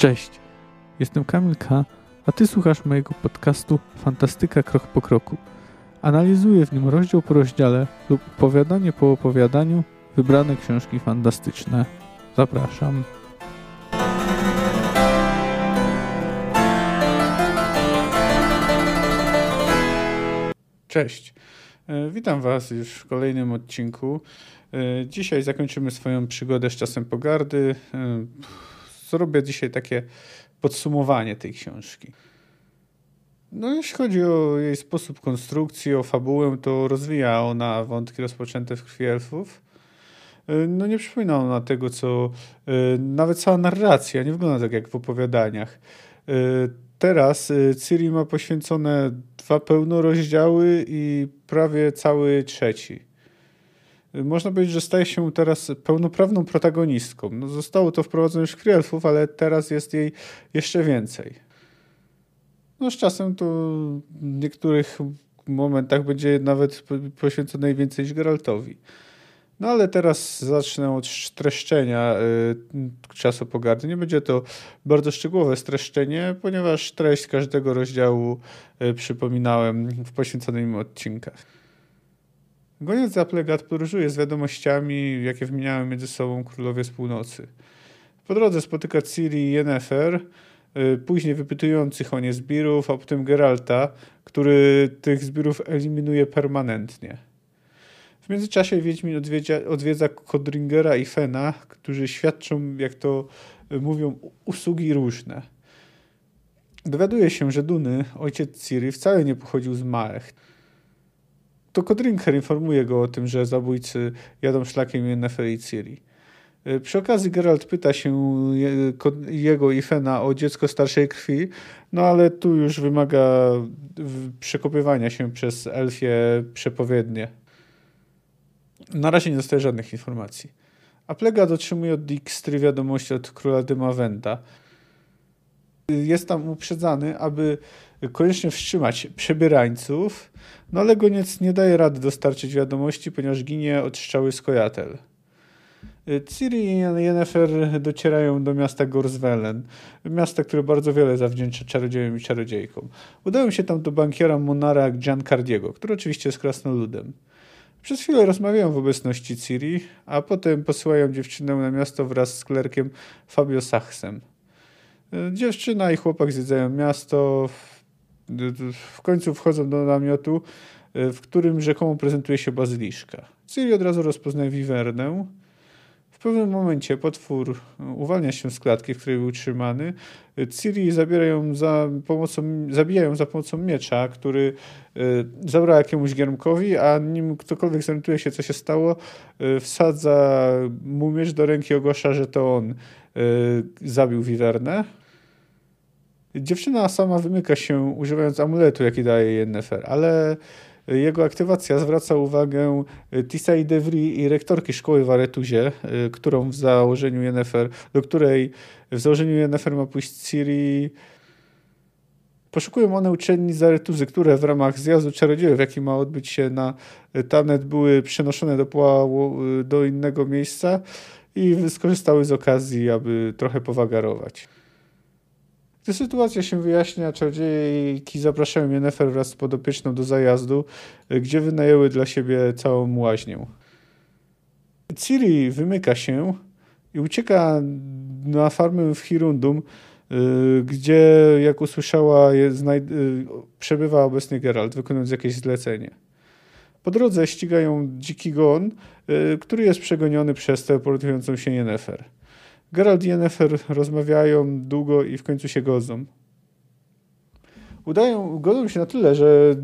Cześć, jestem Kamil K., a Ty słuchasz mojego podcastu Fantastyka Krok po Kroku. Analizuję w nim rozdział po rozdziale lub opowiadanie po opowiadaniu wybrane książki fantastyczne. Zapraszam. Cześć. E, witam Was już w kolejnym odcinku. E, dzisiaj zakończymy swoją przygodę z czasem pogardy. E, zrobię dzisiaj takie podsumowanie tej książki. No, jeśli chodzi o jej sposób konstrukcji, o fabułę, to rozwija ona wątki rozpoczęte w krwi elfów. Y, no, nie przypomina ona tego, co. Y, nawet cała narracja nie wygląda tak jak w opowiadaniach. Y, teraz Ciri ma poświęcone dwa pełnorozdziały i prawie cały trzeci można powiedzieć, że staje się teraz pełnoprawną protagonistką. No, zostało to wprowadzone już w Krielfów, ale teraz jest jej jeszcze więcej. No z czasem to w niektórych momentach będzie nawet poświęconej więcej niż Geraltowi. No ale teraz zacznę od streszczenia y, czasu pogardy. Nie będzie to bardzo szczegółowe streszczenie, ponieważ treść każdego rozdziału y, przypominałem w poświęconym im odcinkach. Goniec plegat podróżuje z wiadomościami, jakie wymieniają między sobą królowie z północy. Po drodze spotyka Ciri i Yennefer, y, później wypytujących o nie zbirów, a potem Geralta, który tych zbirów eliminuje permanentnie. W międzyczasie Wiedźmin odwiedza, odwiedza Kodringera i Fena, którzy świadczą, jak to y, mówią, usługi różne. Dowiaduje się, że Duny, ojciec Ciri, wcale nie pochodził z Maech to Kodrinker informuje go o tym, że zabójcy jadą szlakiem Ciri. Y, przy okazji Geralt pyta się jego i Fena o dziecko starszej krwi, no ale tu już wymaga przekopywania się przez elfie przepowiednie. Na razie nie dostaje żadnych informacji. A Plegad otrzymuje od Dijkstry wiadomość od króla Dymawenda. Y, jest tam uprzedzany, aby koniecznie wstrzymać przebierańców, no ale goniec nie daje rady dostarczyć wiadomości, ponieważ ginie od strzały skojatel. Y, Ciri i Yennefer docierają do miasta Gorswellen, miasta, które bardzo wiele zawdzięcza czarodziejom i czarodziejkom. Udają się tam do bankiera Monara Giancardiego, który oczywiście jest krasnoludem. Przez chwilę rozmawiają w obecności Ciri, a potem posyłają dziewczynę na miasto wraz z klerkiem Fabio Sachsem. Y, Dziewczyna i chłopak zjedzają miasto, w końcu wchodzą do namiotu, e, w którym rzekomo prezentuje się bazyliszka. Ciri od razu rozpoznaje wiwernę. W pewnym momencie potwór e, uwalnia się z klatki, w której był trzymany. E, Ciri zabiera ją za pomocą, zabija ją za pomocą miecza, który zabrał jakiemuś giermkowi, a nim ktokolwiek zorientuje się, co się stało, wsadza mu miecz do ręki i ogłasza, że to on zabił Wiwernę Dziewczyna sama wymyka się używając amuletu, jaki daje Yennefer, ale jego aktywacja zwraca uwagę e, Tisai Devry i rektorki szkoły w Aretuzie, e, którą w założeniu Yennefer, do której w założeniu Yennefer ma pójść Ciri. Poszukują one uczennic z Aretuzy, które w ramach zjazdu czarodziejów, jaki ma odbyć się na Tanet, były przenoszone do, e, do innego miejsca i skorzystały z okazji, aby trochę powagarować. Gdy sytuacja się wyjaśnia, czarodziejki zapraszają Jennefer wraz z podopieczną do zajazdu, gdzie wynajęły dla siebie całą łaźnię. Ciri wymyka się i ucieka na farmę w Hirundum, y, gdzie, jak usłyszała, y, przebywa obecnie Geralt, wykonując jakieś zlecenie. Po drodze ścigają dziki gon, y, który jest przegoniony przez teleportującą się Jennefer. Gerald i Yennefer rozmawiają długo i w końcu się godzą. Udają, godzą się na tyle, że,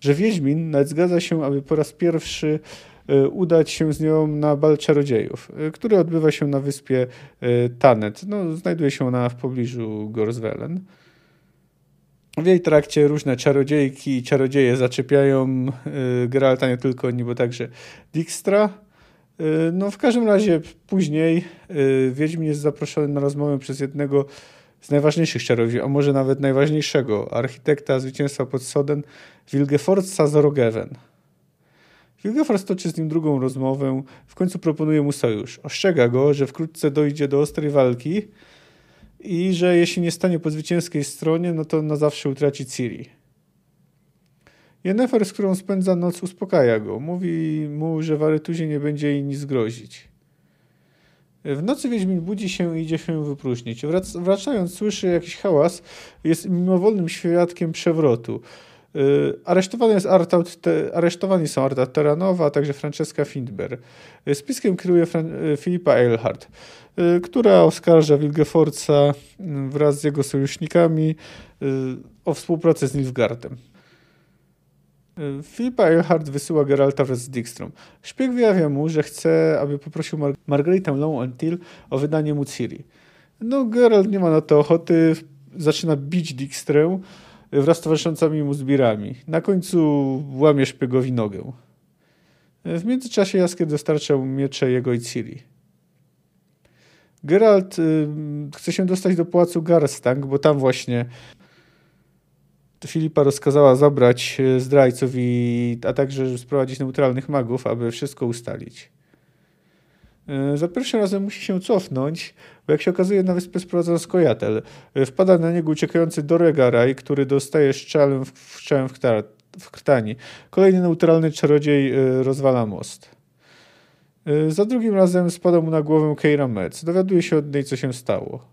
że Wiedźmin nawet zgadza się, aby po raz pierwszy e, udać się z nią na bal czarodziejów, e, który odbywa się na wyspie e, Tanet. No, znajduje się ona w pobliżu Gorzwelen. W jej trakcie różne czarodziejki i czarodzieje zaczepiają Geralta nie tylko oni, bo także Dijkstra, Y, no w każdym razie później y, Wiedźmin jest zaproszony na rozmowę przez jednego z najważniejszych czarownic, a może nawet najważniejszego, architekta zwycięstwa pod Soden, Wilgefortza Zorogeven. Wilgefortz toczy z nim drugą rozmowę, w końcu proponuje mu sojusz. Ostrzega go, że wkrótce dojdzie do ostrej walki i że jeśli nie stanie po zwycięskiej stronie, no to na zawsze utraci Ciri. Jennefer, z którą spędza noc, uspokaja go. Mówi mu, że Warytuzie nie będzie jej nic grozić. W nocy Wiedźmin budzi się i idzie się wypróżnić. Wrac wracając, słyszy jakiś hałas. Jest mimowolnym świadkiem przewrotu. Yy, aresztowany jest Artaut, aresztowani są Arta Teranowa, a także Francesca Findber. Yy, spiskiem kieruje Fran y, Filipa Eilhart, yy, która oskarża Wilgefortza y, wraz z jego sojusznikami y, o współpracę z Nilfgaardem. Filipa Earhart wysyła Geralta wraz z Dijkstrom. Szpieg wyjawia mu, że chce, aby poprosił Mar Margaretę Long-Until o wydanie mu Ciri. No, Geralt nie ma na to ochoty, zaczyna bić Dijkstrę wraz z towarzyszącymi mu zbirami. Na końcu łamie szpiegowi nogę. W międzyczasie Jaskier dostarczał miecze jego i Ciri. Geralt y, chce się dostać do pałacu Garstang, bo tam właśnie Filipa rozkazała zabrać e, zdrajców, i, a także sprowadzić neutralnych magów, aby wszystko ustalić. E, za pierwszym razem musi się cofnąć, bo jak się okazuje na wyspę sprowadza skojatel. E, wpada na niego uciekający Doregaraj, który dostaje szczelem w, w, w, w krtani. Kolejny neutralny czarodziej rozwala most. Za drugim razem spada mu na głowę Keira Metz. Dowiaduje się od niej, co się stało.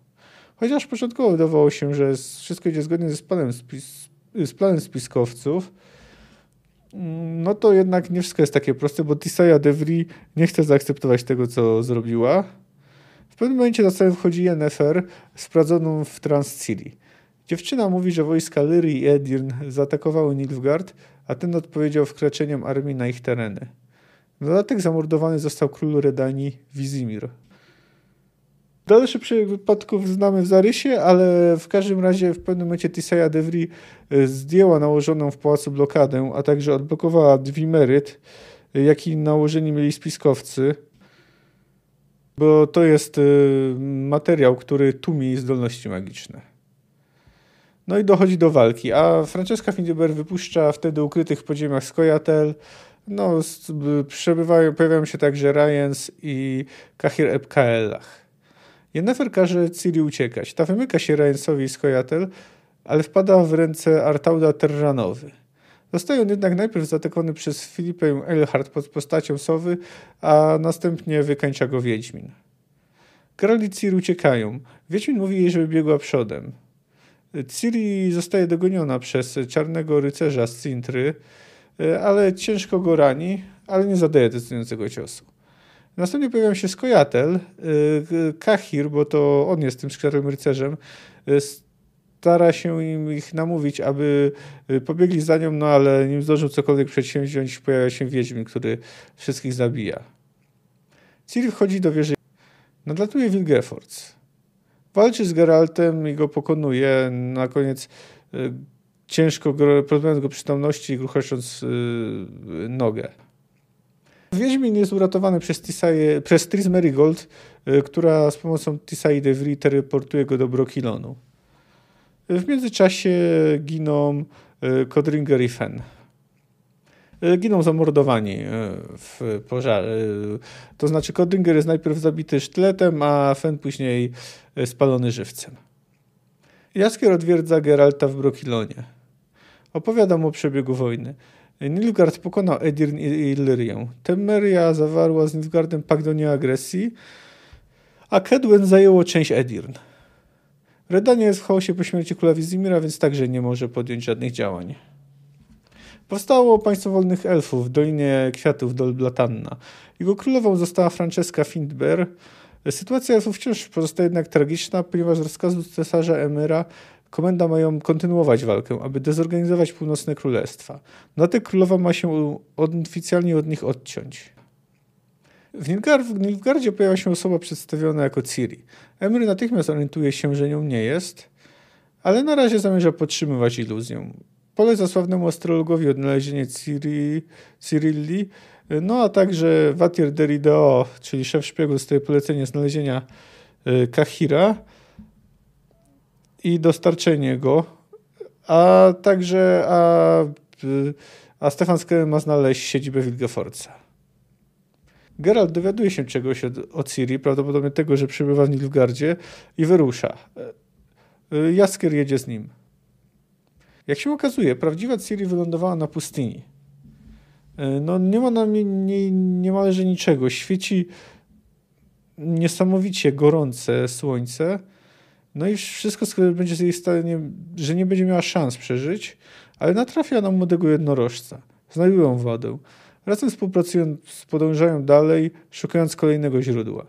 Chociaż początkowo wydawało się, że wszystko idzie zgodnie ze planem, z Y, z planem spiskowców, mm, no to jednak nie wszystko jest takie proste, bo Tisaya Devry nie chce zaakceptować tego, co zrobiła. W pewnym momencie na scenę wchodzi NFR sprawdzoną w Transciri. Dziewczyna mówi, że wojska Lyry i Edirn zaatakowały Nilfgaard, a ten odpowiedział wkraczeniem armii na ich tereny. Dodatek zamordowany został król Redani Wizimir. Dalszy przebieg wypadków znamy w zarysie, ale w każdym razie w pewnym momencie Tisaya Devry e, zdjęła nałożoną w pałacu blokadę, a także odblokowała drzwi e, jaki nałożeni mieli spiskowcy, bo to jest e, materiał, który tłumi zdolności magiczne. No i dochodzi do walki, a Francesca Findeber wypuszcza wtedy ukrytych w podziemiach Skojatel. No, przebywają, pojawiają się także Ryans i Kahir Epkaelach. Yennefer każe Ciri uciekać. Ta wymyka się Raensowi z Kojatel, ale wpada w ręce Artauda Terranowy. Zostaje on jednak najpierw zaatakowany przez Filipę Elhart pod postacią Sowy, a następnie wykańcza go Wiedźmin. Geralt i Ciri uciekają. Wiedźmin mówi jej, żeby biegła przodem. Ciri zostaje dogoniona przez czarnego rycerza z Cintry, e, ale ciężko go rani, ale nie zadaje decydującego ciosu. Następnie pojawiał się Skojatel, y, Kahir, bo to on jest tym skrzydłym rycerzem, y, stara się im ich namówić, aby y, pobiegli za nią, no ale nim zdążył cokolwiek przedsięwziąć, pojawia się Wiedźmin, który wszystkich zabija. Ciri wchodzi do wieży. Nadlatuje Wilgefortz. Walczy z Geraltem i go pokonuje. Na koniec ciężko, problemu go przytomności, i yy, nogę. Wiedźmin jest uratowany przez, Tisaje, przez Tris Merigold, e, która z pomocą Tisai Devry teleportuje go do Brokilonu. E, w międzyczasie giną Kodringer e, i Fen. Giną zamordowani w pożarze. To znaczy, Kodringer jest najpierw zabity sztyletem, a Fen później spalony żywcem. Jaskier odwiedza Geralta w Brokilonie. Opowiada mu o przebiegu wojny. Nilfgaard pokonał Edirn i Illyrię. Temeria zawarła z Nilfgaardem pakt do nieagresji, a Kedwen zajęło część Edirn. Redania schował się po śmierci króla Wizimira, więc także nie może podjąć żadnych działań. Powstało państwo wolnych elfów w Dolinie Kwiatów Dol Blatanna. Jego królową została Francesca Findber. Sytuacja elfów wciąż pozostaje jednak tragiczna, ponieważ z rozkazu cesarza Emyra Komenda mają kontynuować walkę, aby dezorganizować północne królestwa. No te królowa ma się oficjalnie od nich odciąć. W, Nilgardzie w pojawia się osoba przedstawiona jako Ciri. Emry natychmiast orientuje się, że nią nie jest, ale na razie zamierza podtrzymywać iluzję. Poleca sławnemu astrologowi odnalezienie Ciri, Cirilli, no a także Vatir Derrideo, czyli szef szpiegu, dostaje polecenie znalezienia e, Kahira, i dostarczenie go, a także a, a Stefan Skell ma znaleźć siedzibę Wilgefortza. Geralt dowiaduje się czegoś o, od Ciri, prawdopodobnie tego, że przebywa w Nilfgardzie i wyrusza. Jaskier jedzie z nim. Jak się okazuje, prawdziwa Ciri wylądowała na pustyni. No, nie ma na niej nie, niemalże niczego. Świeci niesamowicie gorące słońce no i wszystko będzie z jej stanie, że nie będzie miała szans przeżyć, ale natrafia na młodego jednorożca. Znajdują wodę. Razem współpracują, podążają dalej, szukając kolejnego źródła.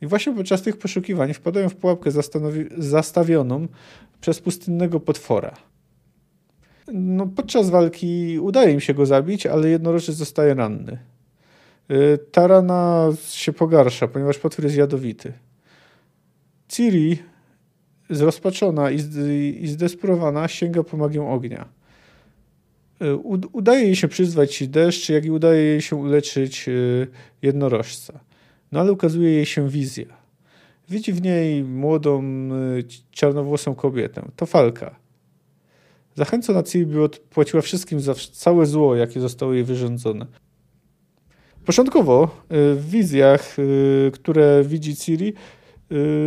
I właśnie podczas tych poszukiwań wpadają w pułapkę zastawioną przez pustynnego potwora. No, podczas walki udaje im się go zabić, ale jednorożec zostaje ranny. Y, rana się pogarsza, ponieważ potwór jest jadowity. Ciri, zrozpaczona i, zdesperowana, sięga po magię ognia. E, udaje jej się przyzwać deszcz, jak i udaje jej się uleczyć e, jednorożca. No ale ukazuje jej się wizja. Widzi w niej młodą, e, czarnowłosą kobietę. To Falka. Zachęcona Ciri by odpłaciła wszystkim za całe zło, jakie zostało jej wyrządzone. Początkowo w wizjach, które widzi Ciri,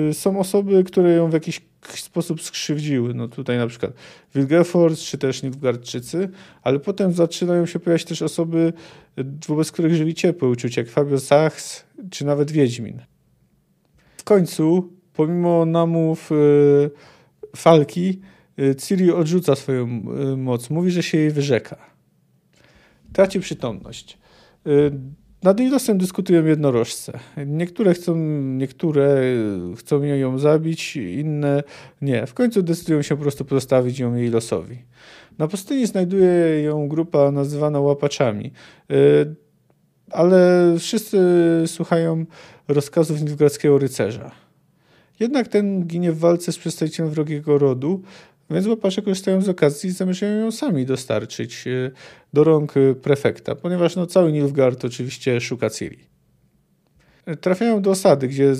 Y, są osoby, które ją w jakiś sposób skrzywdziły. No tutaj na przykład Wilgerford, czy też Nidgardczycy, ale potem zaczynają się pojawiać też osoby, y, wobec których żyli ciepłe uczucia, jak Fabio Sachs, czy nawet Wiedźmin. W końcu, pomimo namów yy, Falki, y, Ciri odrzuca swoją moc. Mówi, że się jej wyrzeka. Traci przytomność. Nad Nilosem dyskutują jednorożce. Niektóre chcą, niektóre y, chcą ją zabić, inne nie. W końcu decydują się po prostu pozostawić ją jej losowi. Na pustyni znajduje ją grupa nazywana łapaczami, y, ale wszyscy słuchają rozkazów nilgradzkiego rycerza. Jednak ten ginie w walce z przedstawicielem wrogiego rodu, więc łopasze korzystają z okazji i zamierzają ją sami dostarczyć e, do rąk e, prefekta, ponieważ no, cały Nilfgaard oczywiście szuka Ciri. Trafiają do osady, gdzie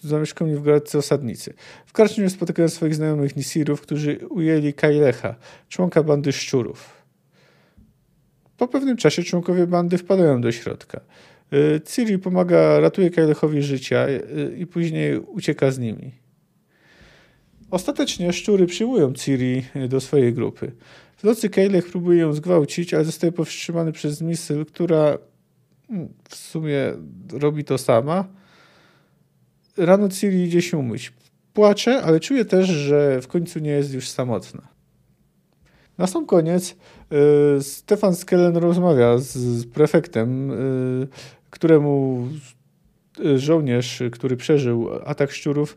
zamieszkują Nilfgaardcy osadnicy. W karczmie spotykają swoich znajomych Nisirów, którzy ujęli Kailecha, członka bandy szczurów. Po pewnym czasie członkowie bandy wpadają do środka. E, Ciri pomaga, ratuje Kailechowi życia i później ucieka z nimi. Ostatecznie szczury przyjmują Ciri do swojej grupy. W nocy Kejlech próbuje ją zgwałcić, ale zostaje powstrzymany przez Misyl, która hmm, w sumie robi to sama. Rano Ciri idzie się umyć. Płacze, ale czuje też, że w końcu nie jest już samotna. Na sam koniec y, Stefan Skellen rozmawia z, z prefektem, y, któremu żołnierz, który przeżył atak szczurów,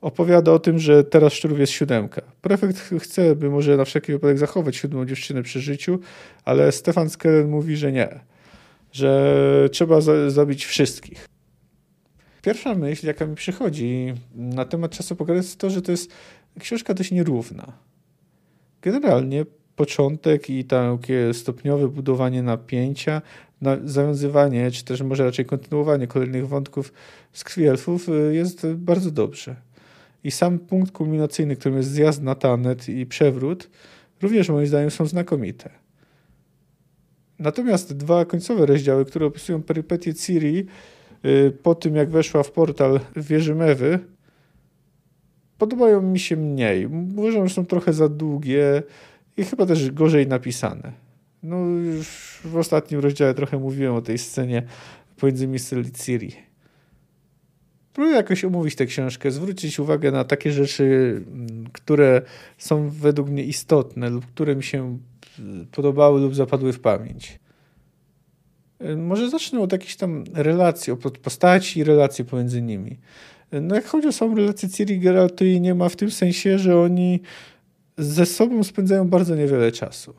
opowiada o tym, że teraz Szczurów jest siódemka. Prefekt chce, by może na wszelki wypadek zachować siódmą dziewczynę przy życiu, ale Stefan Skellen mówi, że nie. Że trzeba za zabić wszystkich. Pierwsza myśl, jaka mi przychodzi na temat czasu jest to, że to jest książka dość nierówna. Generalnie początek i takie stopniowe budowanie napięcia, na, zawiązywanie, czy też może raczej kontynuowanie kolejnych wątków z krwi elfów y, jest bardzo dobrze i sam punkt kulminacyjny, którym jest zjazd na Tanet i przewrót, również moim zdaniem są znakomite. Natomiast dwa końcowe rozdziały, które opisują perypetie Ciri y, po tym, jak weszła w portal wieży Mewy, podobają mi się mniej. Uważam, że są trochę za długie i chyba też gorzej napisane. No już w ostatnim rozdziale trochę mówiłem o tej scenie pomiędzy Mistral i Ciri spróbuję jakoś omówić tę książkę, zwrócić uwagę na takie rzeczy, mm, które są według mnie istotne lub które mi się y, podobały lub zapadły w pamięć. Y, może zacznę od jakichś tam relacji, od postaci i relacji pomiędzy nimi. Y, no jak chodzi o samą relację Ciri i Geralt, to jej nie ma w tym sensie, że oni ze sobą spędzają bardzo niewiele czasu.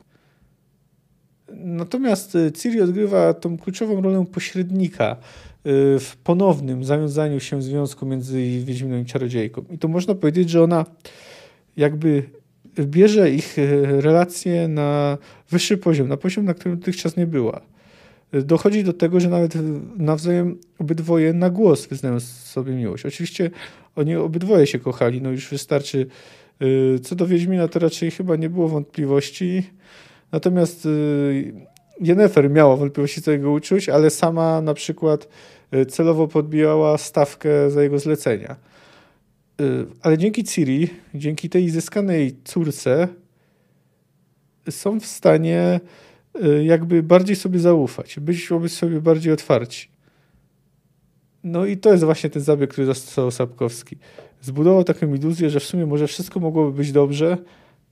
Natomiast Ciri odgrywa tą kluczową rolę pośrednika Y, w ponownym zawiązaniu się związku między Wiedźminą i Czarodziejką. I to można powiedzieć, że ona jakby bierze ich y, relacje na wyższy poziom, na poziom, na którym dotychczas nie była. Dochodzi do tego, że nawet nawzajem obydwoje na głos wyznają sobie miłość. Oczywiście oni obydwoje się kochali, no już wystarczy. Y, co do Wiedźmina, to raczej chyba nie było wątpliwości. Natomiast Jennefer miała wątpliwości co jego uczuć, ale sama na przykład y, celowo podbijała stawkę za jego zlecenia. Y, ale dzięki Ciri, dzięki tej zyskanej córce, są w stanie y, jakby bardziej sobie zaufać, być wobec sobie bardziej otwarci. No i to jest właśnie ten zabieg, który zastosował Sapkowski. Zbudował taką iluzję, że w sumie może wszystko mogłoby być dobrze,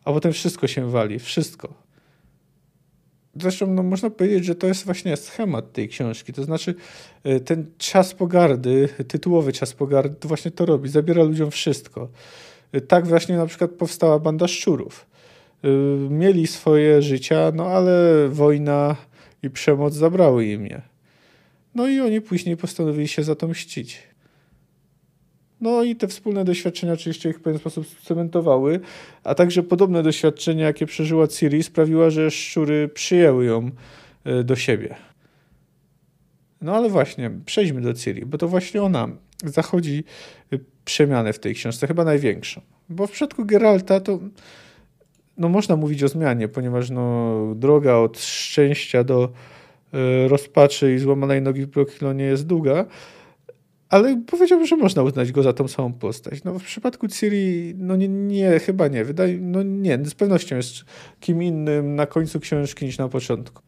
a potem wszystko się wali, wszystko. Zresztą no, można powiedzieć, że to jest właśnie schemat tej książki. To znaczy, e, ten czas pogardy, tytułowy czas pogardy, to właśnie to robi. Zabiera ludziom wszystko. E, tak właśnie na przykład powstała banda szczurów. E, mieli swoje życia, no ale wojna i przemoc zabrały im je. No i oni później postanowili się za to mścić. No i te wspólne doświadczenia oczywiście ich w pewien sposób cementowały, a także podobne doświadczenia, jakie przeżyła Ciri, sprawiła, że szczury przyjęły ją e, do siebie. No ale właśnie, przejdźmy do Ciri, bo to właśnie ona zachodzi e, przemianę w tej książce, chyba największą. Bo w przypadku Geralta to no można mówić o zmianie, ponieważ no, droga od szczęścia do y, rozpaczy i złamanej nogi w Brokilonie jest długa, ale powiedziałbym, że można uznać go za tą samą postać. No, w przypadku Ciri, no nie, nie chyba nie. Wydaje, no nie, z pewnością jest kim innym na końcu książki niż na początku.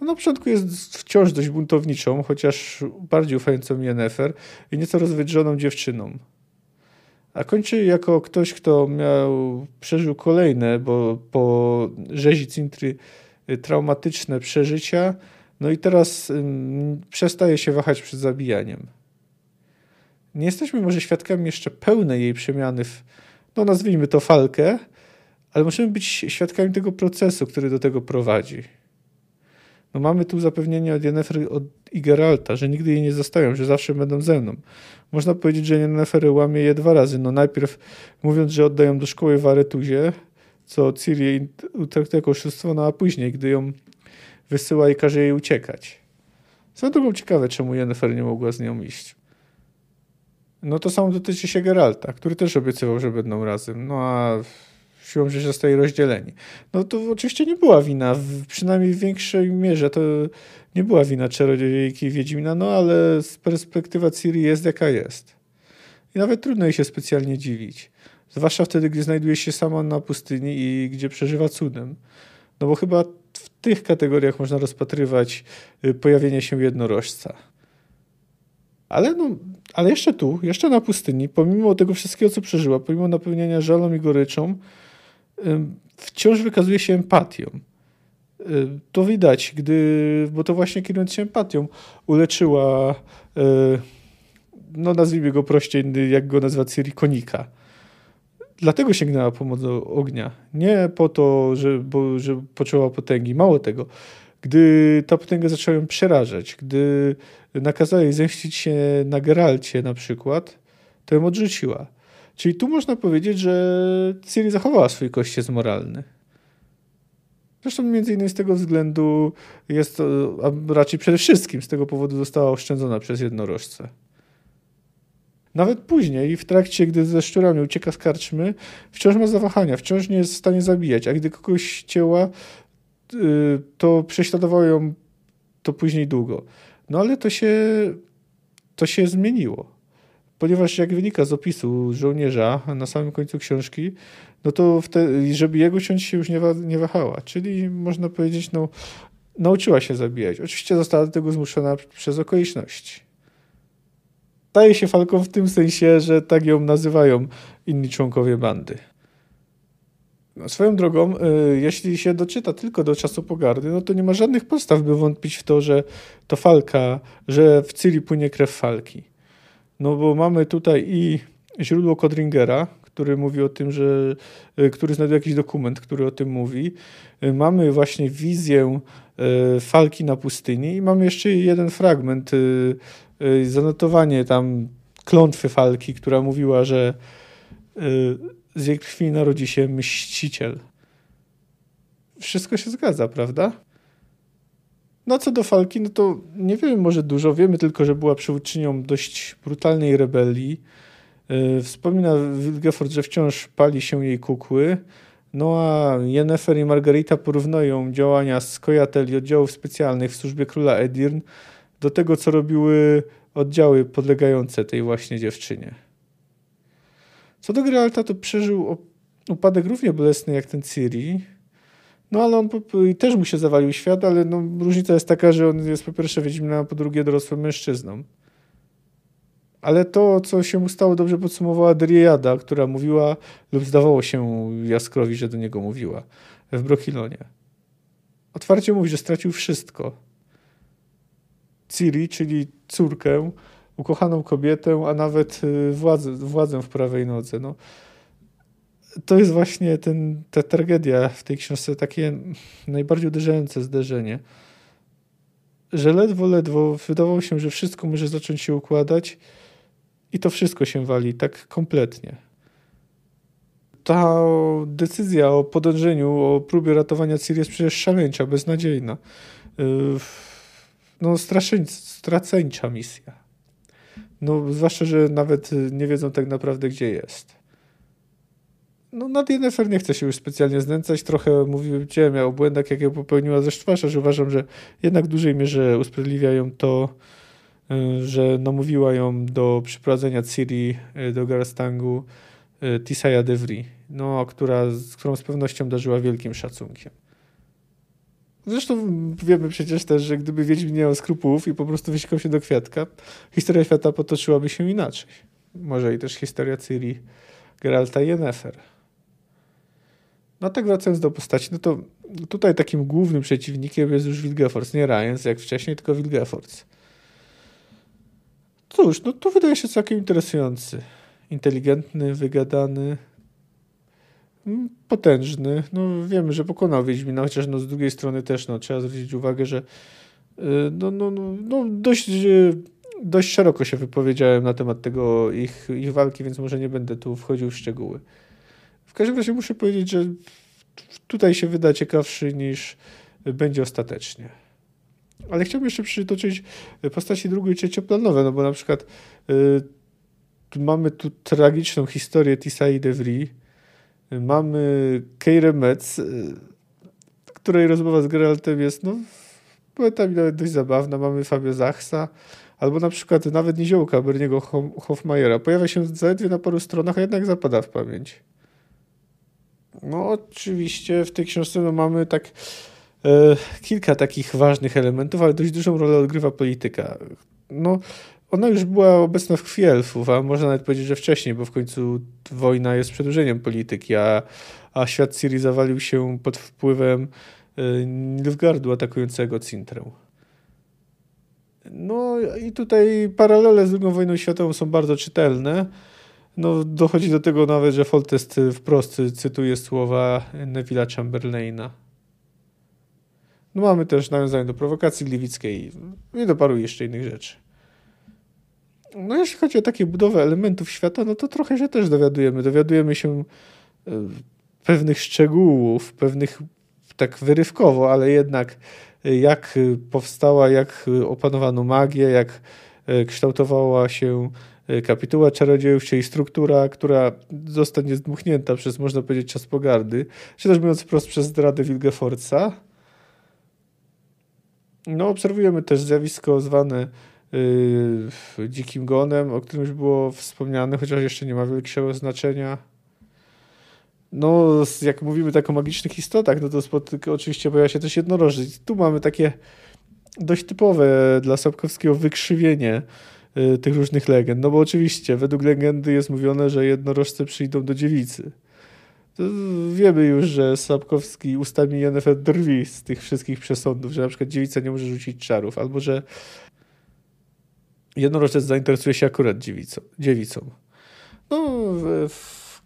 No, na początku jest wciąż dość buntowniczą, chociaż bardziej ufającą Yennefer i nieco rozwydrzoną dziewczyną. A kończy jako ktoś, kto miał, przeżył kolejne, bo po rzezi Cintry y, traumatyczne przeżycia, no i teraz przestaje się wahać przed zabijaniem. Nie jesteśmy może świadkami jeszcze pełnej jej przemiany w, no nazwijmy to falkę, ale możemy być świadkami tego procesu, który do tego prowadzi. No mamy tu zapewnienie od Jennifer, od, i Geralta, że nigdy jej nie zostawią, że zawsze będą ze mną. Można powiedzieć, że Jennifer łamie je dwa razy. No najpierw mówiąc, że oddają do szkoły w Aretuzie, co Ciri traktuje jako oszustwo, no a później, gdy ją wysyła i każe jej uciekać. Co drugą ciekawe, czemu Jennifer nie mogła z nią iść. No to samo dotyczy się Geralta, który też obiecywał, że będą razem. No a siłą rzeczy zostaje rozdzieleni. No to oczywiście nie była wina, w, przynajmniej w większej mierze to nie była wina czarodziejki Wiedźmina, no ale z perspektywa Ciri jest jaka jest. I nawet trudno jej się specjalnie dziwić. Zwłaszcza wtedy, gdy znajduje się sama na pustyni i gdzie przeżywa cudem. No bo chyba tych kategoriach można rozpatrywać y, pojawienie się jednorożca. Ale, no, ale jeszcze tu, jeszcze na pustyni, pomimo tego wszystkiego, co przeżyła, pomimo napełnienia żalą i goryczą, y, wciąż wykazuje się empatią. Y, to widać, gdy, bo to właśnie kierując się empatią, uleczyła, no nazwijmy go prościej, jak go nazywa Ciri, konika dlatego sięgnęła po do ognia. Nie po to, że, bo, że poczuła potęgi. Mało tego. Gdy ta potęga zaczęła ją przerażać, gdy nakazała jej zemścić się na Geralcie na przykład, to ją odrzuciła. Czyli tu można powiedzieć, że Ciri zachowała swój kościec moralny. Zresztą między innymi z tego względu jest, a raczej przede wszystkim z tego powodu została oszczędzona przez jednorożce. Nawet później, w trakcie, gdy ze szczurami ucieka z karczmy, wciąż ma zawahania, wciąż nie jest w stanie zabijać, a gdy kogoś cięła, y, to prześladowało ją to później długo. No ale to się, to się zmieniło ponieważ jak wynika z opisu żołnierza na samym końcu książki, no to żeby jego ciąć się już nie, wa, nie wahała. Czyli można powiedzieć, no, nauczyła się zabijać. Oczywiście została do tego zmuszona przez okoliczności staje się falką w tym sensie, że tak ją nazywają inni członkowie bandy. No, swoją drogą, y, jeśli się doczyta tylko do czasu pogardy, no to nie ma żadnych podstaw, by wątpić w to, że to falka, że w Cili płynie krew falki. No bo mamy tutaj i źródło Kodringera, który mówi o tym, że y, który znajduje jakiś dokument, który o tym mówi. Y, mamy właśnie wizję falki na pustyni i mamy jeszcze jeden fragment Y, zanotowanie tam klątwy Falki, która mówiła, że y, z jej krwi narodzi się mściciel. Wszystko się zgadza, prawda? No co do Falki, no to nie wiemy może dużo, wiemy tylko, że była przywódczynią dość brutalnej rebelii. Y, wspomina Wilgefort, że wciąż pali się jej kukły. No a Jennefer i Margarita porównują działania z kojateli oddziałów specjalnych w służbie króla Edirn do tego, co robiły oddziały podlegające tej właśnie dziewczynie. Co do Geralta, to przeżył upadek równie bolesny jak ten Ciri. No ale on też mu się zawalił świat, ale no, różnica jest taka, że on jest po pierwsze wiedźminem, a po drugie dorosłym mężczyzną. Ale to, co się mu stało, dobrze podsumowała Dryjada, która mówiła lub zdawało się Jaskrowi, że do niego mówiła w Brokilonie. Otwarcie mówi, że stracił wszystko Ciri, czyli córkę, ukochaną kobietę, a nawet y, władzę, władzę w prawej nodze. No, to jest właśnie ten, ta tragedia w tej książce, takie najbardziej uderzające zderzenie, że ledwo, ledwo wydawało się, że wszystko może zacząć się układać i to wszystko się wali tak kompletnie. Ta decyzja o podążeniu, o próbie ratowania Ciri jest przecież szaleńcza, beznadziejna. Yy, no, straceńcza misja. No, zwłaszcza, że nawet y, nie wiedzą tak naprawdę, gdzie jest. No, nad Yennefer nie chcę się już specjalnie znęcać. Trochę mówiłem o błędach, tak jakie popełniła, zresztą zwłaszcza, że uważam, że jednak w dużej mierze usprawiedliwiają to, y, że namówiła ją do przyprowadzenia Ciri y, do Garstangu Tisaya Devry, no, która, z którą z pewnością darzyła wielkim szacunkiem. Zresztą wiemy przecież też, że gdyby Wiedźmin nie miał skrupułów i po prostu wysikał się do kwiatka, historia świata potoczyłaby się inaczej. Może i też historia Ciri, Geralta i Yennefer. No tak wracając do postaci, no to tutaj takim głównym przeciwnikiem jest już Wilgefortz, nie Ryans jak wcześniej, tylko Wilgefortz. Cóż, no to wydaje się całkiem interesujący. Inteligentny, wygadany, Mm, potężny. No wiemy, że pokonał Wiedźmina, chociaż no, z drugiej strony też no, trzeba zwrócić uwagę, że y, no, no, no, no dość, y, dość szeroko się wypowiedziałem na temat tego ich, ich walki, więc może nie będę tu wchodził w szczegóły. W każdym razie muszę powiedzieć, że tutaj się wyda ciekawszy niż będzie ostatecznie. Ale chciałbym jeszcze przytoczyć postaci drugiej, i trzecioplanowe, no bo na przykład y, mamy tu tragiczną historię Tisa i Devry, Mamy Keire Metz, y, której rozmowa z Geraltem jest no, poetami nawet dość zabawna. Mamy Fabio Zachsa, albo na przykład nawet Niziołka Berniego Hofmajera. Pojawia się zaledwie na paru stronach, a jednak zapada w pamięć. No oczywiście w tej książce no, mamy tak e, kilka takich ważnych elementów, ale dość dużą rolę odgrywa polityka. No, ona już była obecna w krwi elfów, a można nawet powiedzieć, że wcześniej, bo w końcu wojna jest przedłużeniem polityki, a, a świat Ciri zawalił się pod wpływem y, Nilfgaardu atakującego Cintrę. No i tutaj paralele z II wojną światową są bardzo czytelne. No, dochodzi do tego nawet, że Foltest wprost cytuje słowa Neville'a Chamberlaina. No, mamy też nawiązanie do prowokacji gliwickiej i do paru jeszcze innych rzeczy. No jeśli chodzi o takie budowę elementów świata, no to trochę się też dowiadujemy. Dowiadujemy się e, pewnych szczegółów, pewnych tak wyrywkowo, ale jednak e, jak powstała, jak opanowano magię, jak e, kształtowała się kapituła czarodziejów, czyli struktura, która zostanie zdmuchnięta przez, można powiedzieć, czas pogardy, czy też mówiąc wprost, przez zdradę Wilgefortza. No, obserwujemy też zjawisko zwane yy, Dzikim Gonem, o którym już było wspomniane, chociaż jeszcze nie ma większego znaczenia. No, jak mówimy tak o magicznych istotach, no to oczywiście pojawia się też jednorożec. Tu mamy takie dość typowe dla Sapkowskiego wykrzywienie yy, tych różnych legend. No bo oczywiście, według legendy jest mówione, że jednorożce przyjdą do dziewicy. wiemy już, że Sapkowski ustami Jennifer drwi z tych wszystkich przesądów, że na przykład dziewica nie może rzucić czarów, albo że jednorożec zainteresuje się akurat dziewicą. dziewicą. No, w, w,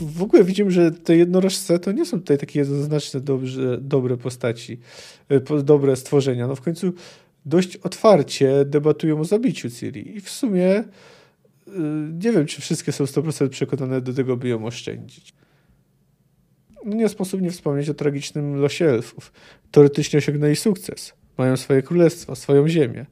w, ogóle widzimy, że te jednorożce to nie są tutaj takie jednoznaczne dobrze, dobre postaci, e, dobre stworzenia. No w końcu dość otwarcie debatują o zabiciu Ciri i w sumie e, nie wiem, czy wszystkie są 100% przekonane do tego, by ją oszczędzić. No, nie sposób nie wspomnieć o tragicznym losie elfów. Teoretycznie osiągnęli sukces. Mają swoje królestwa, swoją ziemię.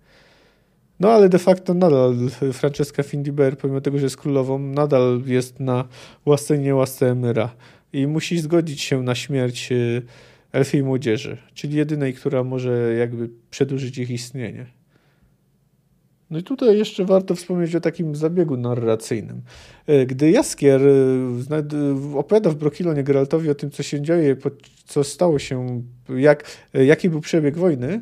No ale de facto nadal Francesca Findiber, pomimo tego, że jest królową, nadal jest na łasce nie łasce Emyra i musi zgodzić się na śmierć y, elfiej młodzieży, czyli jedynej, która może jakby przedłużyć ich istnienie. No i tutaj jeszcze warto wspomnieć o takim zabiegu narracyjnym. Y, gdy Jaskier y, opowiada w Brokilonie Geraltowi o tym, co się dzieje, co stało się, jak, jaki był przebieg wojny,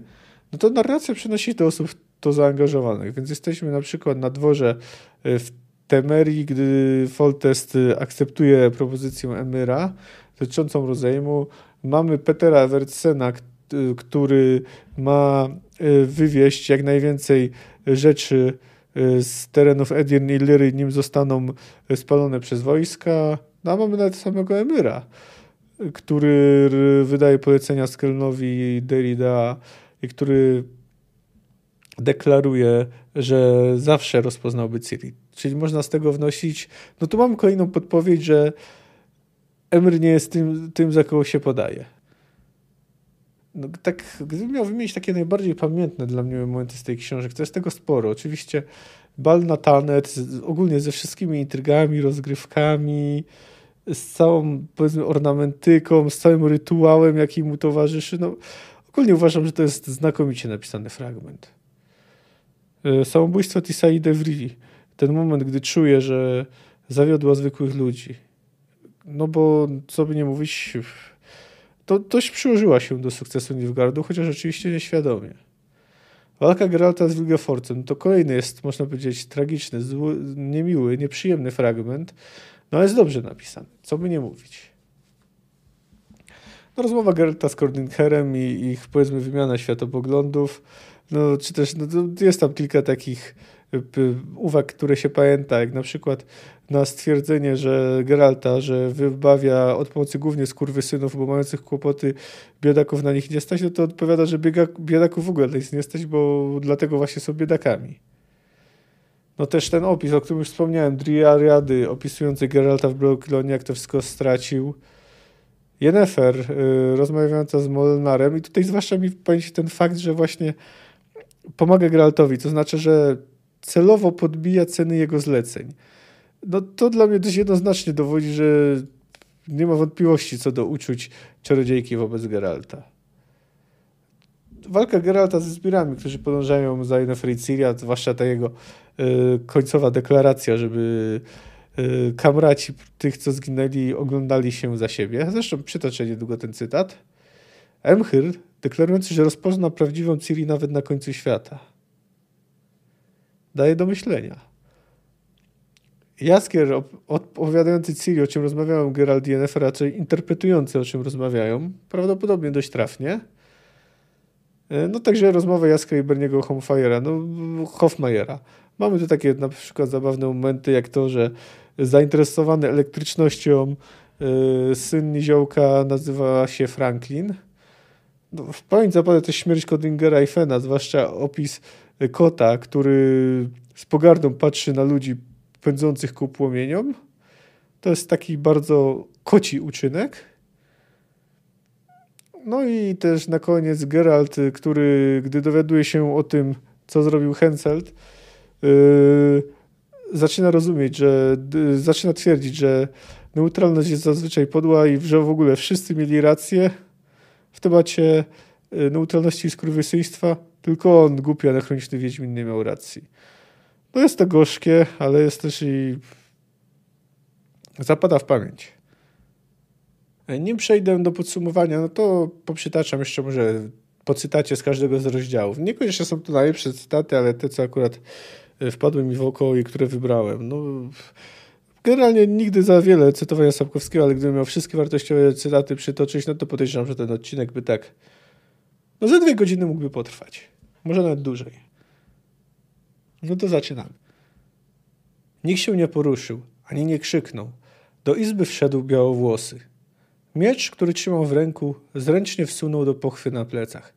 no to narracja przenosi do osób to zaangażowanych. Więc jesteśmy na przykład na dworze y, w Temerii, gdy Foltest y, akceptuje propozycję Emyra dotyczącą rozejmu. Mamy Petera Wertsena, y, który ma wywieźć jak najwięcej rzeczy z terenów Edirn i Liry, nim zostaną spalone przez wojska. No, a mamy nawet samego Emyra, który wydaje polecenia Skelnowi Derrida i który deklaruje, że zawsze rozpoznałby Ciri. Czyli można z tego wnosić. No tu mam kolejną podpowiedź, że Emry nie jest tym, tym za kogo się podaje. No, tak, gdybym miał wymienić takie najbardziej pamiętne dla mnie momenty z tej książek, to jest tego sporo. Oczywiście bal na tanet, ogólnie ze wszystkimi intrygami, rozgrywkami, z całą, powiedzmy, ornamentyką, z całym rytuałem, jaki mu towarzyszy. No, ogólnie uważam, że to jest znakomicie napisany fragment. Y, samobójstwo Tisai Devri, ten moment, gdy czuje, że zawiodła zwykłych ludzi, no bo co by nie mówić, to dość przyłożyła się do sukcesu Nilfgaardu, chociaż oczywiście nieświadomie. Walka Geralta z Wilgefortem to kolejny jest, można powiedzieć, tragiczny, zły, niemiły, nieprzyjemny fragment, no ale jest dobrze napisany, co by nie mówić. No, rozmowa Geralta z Kordinkerem i ich, powiedzmy, wymiana światopoglądów no, czy też no, jest tam kilka takich y, uwag, które się pamięta, jak na przykład na stwierdzenie, że Geralta, że wybawia od pomocy głównie synów, bo mających kłopoty biedaków na nich nie stać, no to odpowiada, że biega, biedaków w ogóle nie stać, bo dlatego właśnie są biedakami. No też ten opis, o którym już wspomniałem, Driariady opisujący Geralta w Blokilonie, jak to wszystko stracił. Jennefer y, rozmawiająca z Molnarem i tutaj zwłaszcza mi w pamięci ten fakt, że właśnie pomaga Geraltowi, to znaczy, że celowo podbija ceny jego zleceń. No to dla mnie dość jednoznacznie dowodzi, że nie ma wątpliwości co do uczuć czarodziejki wobec Geralta. Walka Geralta ze zbirami, którzy podążają za Yennefer Ciria, zwłaszcza ta jego y, końcowa deklaracja, żeby y, kamraci tych, co zginęli, oglądali się za siebie. Zresztą przytoczę niedługo ten cytat. Emhyr deklarujący, że rozpozna prawdziwą Ciri nawet na końcu świata. Daje do myślenia. Jaskier odpowiadający Ciri, o czym rozmawiałem Gerald i Yennefer, raczej interpretujący, o czym rozmawiają, prawdopodobnie dość trafnie. E, no także rozmowę Jaskier i Berniego Homfajera, no Hofmajera. Mamy tu takie na przykład zabawne momenty, jak to, że zainteresowany elektrycznością e, syn Niziołka nazywa się Franklin – no, w pamięć zapada też śmierć Kodringera i Fena, zwłaszcza opis kota, który z pogardą patrzy na ludzi pędzących ku płomieniom. To jest taki bardzo koci uczynek. No i też na koniec Geralt, który gdy dowiaduje się o tym, co zrobił Henselt, yy, zaczyna rozumieć, że yy, zaczyna twierdzić, że neutralność jest zazwyczaj podła i że w ogóle wszyscy mieli rację w temacie e, neutralności i skurwysyjstwa, tylko on, głupi anachroniczny Wiedźmin, nie miał racji. No jest to gorzkie, ale jest też i zapada w pamięć. E, nim przejdę do podsumowania, no to poprzytaczam jeszcze może po cytacie z każdego z rozdziałów. Niekoniecznie są to najlepsze cytaty, ale te, co akurat e, wpadły mi w oko i które wybrałem. No, generalnie nigdy za wiele cytowania Sapkowskiego, ale gdybym miał wszystkie wartościowe cytaty przytoczyć, no to podejrzewam, że ten odcinek by tak no ze dwie godziny mógłby potrwać. Może nawet dłużej. No to zaczynam. Nikt się nie poruszył, ani nie krzyknął. Do izby wszedł białowłosy. Miecz, który trzymał w ręku, zręcznie wsunął do pochwy na plecach.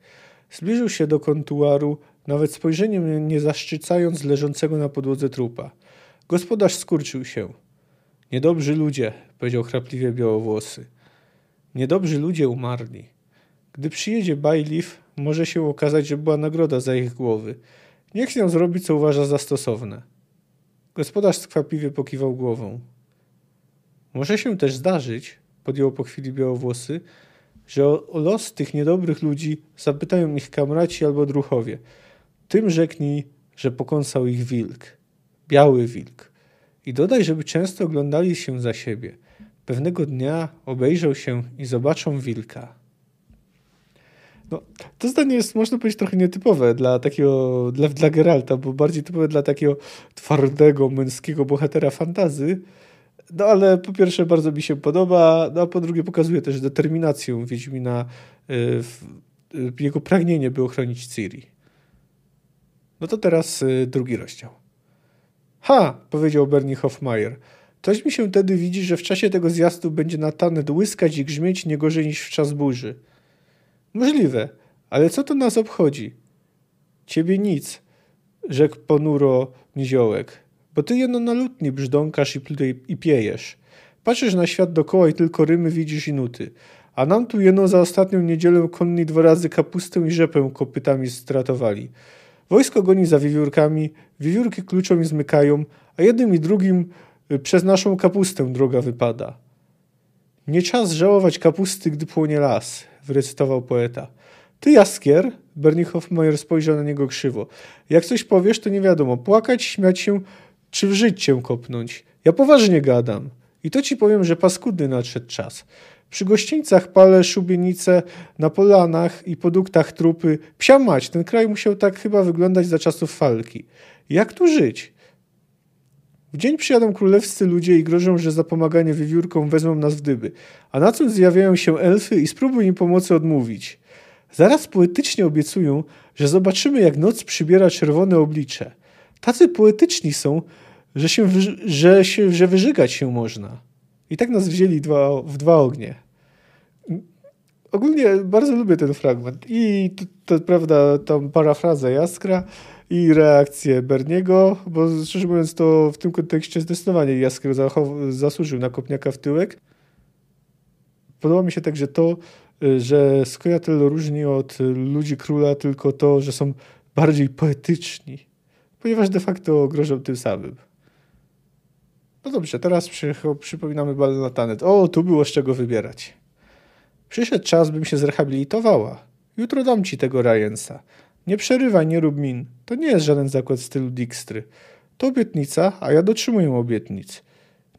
Zbliżył się do kontuaru, nawet spojrzeniem nie zaszczycając leżącego na podłodze trupa. Gospodarz skurczył się. Niedobrzy ludzie, powiedział chrapliwie białowłosy. Niedobrzy ludzie umarli. Gdy przyjedzie Bailiff, może się okazać, że była nagroda za ich głowy. Niech się zrobi, co uważa za stosowne. Gospodarz skwapliwie pokiwał głową. Może się też zdarzyć, podjął po chwili białowłosy, że o, los tych niedobrych ludzi zapytają ich kamraci albo druchowie. Tym rzeknij, że pokąsał ich wilk. Biały wilk. I dodaj, żeby często oglądali się za siebie. Pewnego dnia obejrzą się i zobaczą wilka. No, to zdanie jest, można powiedzieć, trochę nietypowe dla takiego, dla, dla Geralta, bo bardziej typowe dla takiego twardego, męskiego bohatera fantazy. No ale po pierwsze bardzo mi się podoba, no, a po drugie pokazuje też determinację Wiedźmina, y, y jego pragnienie, by ochronić Ciri. No to teraz y, drugi rozdział. Ha! powiedział Bernie Hofmeier. Coś mi się wtedy widzi, że w czasie tego zjazdu będzie Natanet łyskać i grzmieć nie gorzej niż w czas burzy. Możliwe, ale co to nas obchodzi? Ciebie nic, rzekł ponuro niziołek, bo ty jeno na lutni brzdąkasz i, i piejesz. Patrzysz na świat dokoła i tylko rymy widzisz i nuty. A nam tu jeno za ostatnią niedzielę konni dwa razy kapustę i rzepę kopytami stratowali. Wojsko goni za wiewiórkami, wiewiórki kluczą i zmykają, a jednym i drugim y, przez naszą kapustę droga wypada. Nie czas żałować kapusty, gdy płonie las, wyrecytował poeta. Ty, Jaskier, Bernichow Majer spojrzał na niego krzywo. Jak coś powiesz, to nie wiadomo, płakać, śmiać się, czy w życiu kopnąć. Ja poważnie gadam. I to ci powiem, że paskudny nadszedł czas. Przy gościńcach palę szubienice na polanach i poduktach trupy. Psia mać, ten kraj musiał tak chyba wyglądać za czasów falki. Jak tu żyć? W dzień przyjadą królewscy ludzie i grożą, że za pomaganie wywiórkom wezmą nas w dyby. A na co zjawiają się elfy i spróbują im pomocy odmówić. Zaraz poetycznie obiecują, że zobaczymy jak noc przybiera czerwone oblicze. Tacy poetyczni są, że się, że się że wyżygać się można. I tak nas wzięli dwa, w dwa ognie. Ogólnie bardzo lubię ten fragment. I to, to prawda, tam parafraza Jaskra i reakcję Berniego, bo szczerze mówiąc to w tym kontekście zdecydowanie Jaskier zasłużył na kopniaka w tyłek. Podoba mi się także to, że Skojatel różni od ludzi króla tylko to, że są bardziej poetyczni, ponieważ de facto grożą tym samym. No dobrze, teraz przy, przypominamy bal na tanet. O, tu było z czego wybierać. Przyszedł czas, bym się zrehabilitowała. Jutro dam ci tego Ryansa. Nie przerywaj, nie rób min. To nie jest żaden zakład stylu Dijkstry. To obietnica, a ja dotrzymuję obietnic.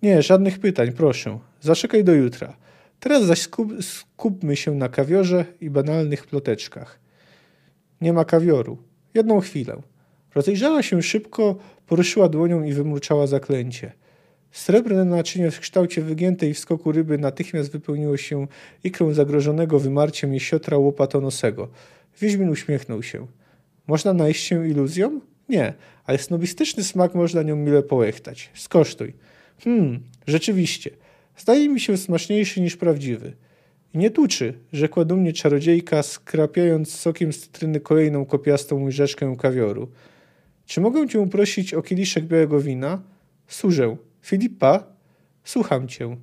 Nie, żadnych pytań, proszę. Zaczekaj do jutra. Teraz zaś skup, skupmy się na kawiorze i banalnych ploteczkach. Nie ma kawioru. Jedną chwilę. Rozejrzała się szybko, poruszyła dłonią i wymruczała zaklęcie. Srebrne naczynie w kształcie wygiętej w skoku ryby natychmiast wypełniło się ikrą zagrożonego wymarciem jesiotra łopatonosego. Wiedźmin uśmiechnął się. Można najść się iluzją? Nie, ale snobistyczny smak można nią mile połechtać. Skosztuj. Hmm, rzeczywiście. Zdaje mi się smaczniejszy niż prawdziwy. nie tuczy, rzekła dumnie czarodziejka, skrapiając sokiem z cytryny kolejną kopiastą łyżeczkę kawioru. Czy mogę cię prosić o kieliszek białego wina? Służę. Filipa, słucham cię.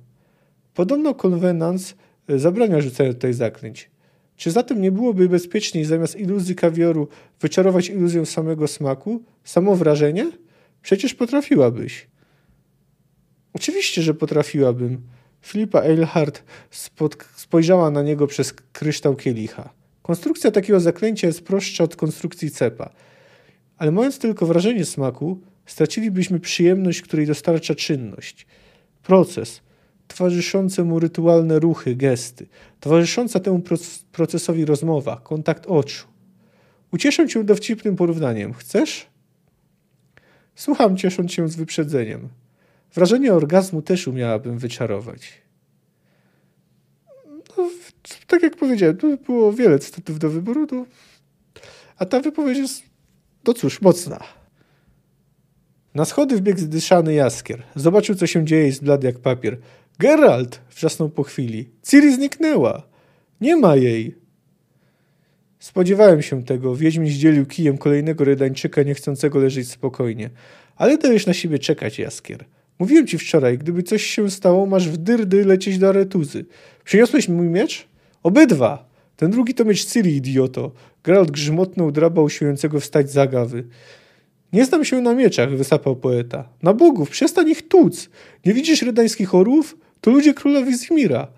Podobno konwenans e, zabrania rzucenia tutaj zaklęć. Czy zatem nie byłoby bezpieczniej zamiast iluzji kawioru wyczarować iluzję samego smaku, samo wrażenie? Przecież potrafiłabyś. Oczywiście, że potrafiłabym. Filipa Eilhart spojrzała na niego przez kryształ kielicha. Konstrukcja takiego zaklęcia jest prostsza od konstrukcji cepa. Ale mając tylko wrażenie smaku, stracilibyśmy przyjemność, której dostarcza czynność. Proces, towarzyszące mu rytualne ruchy, gesty, towarzysząca temu procesowi rozmowa, kontakt oczu. Ucieszę cię dowcipnym porównaniem. Chcesz? Słucham, ciesząc się z wyprzedzeniem. Wrażenie orgazmu też umiałabym wyczarować. No, tak jak powiedziałem, tu było wiele cytatów do wyboru, to... a ta wypowiedź jest, no cóż, mocna. Na schody wbiegł zdyszany jaskier. Zobaczył, co się dzieje i zbladł jak papier. Geralt! wrzasnął po chwili. Ciri zniknęła! Nie ma jej! Spodziewałem się tego. Wiedźmin zdzielił kijem kolejnego rydańczyka niechcącego leżeć spokojnie. Ale dajesz na siebie czekać, jaskier. Mówiłem ci wczoraj, gdyby coś się stało, masz w dyrdy lecieć do Aretuzy. Przyniosłeś mój miecz? Obydwa! Ten drugi to miecz Ciri, idioto. Geralt grzmotnął drabał usiłującego wstać zagawy. Nie znam się na mieczach, wysapał poeta. Na bogów, przestań ich tuc. Nie widzisz rydańskich orłów? To ludzie króla Wizimira.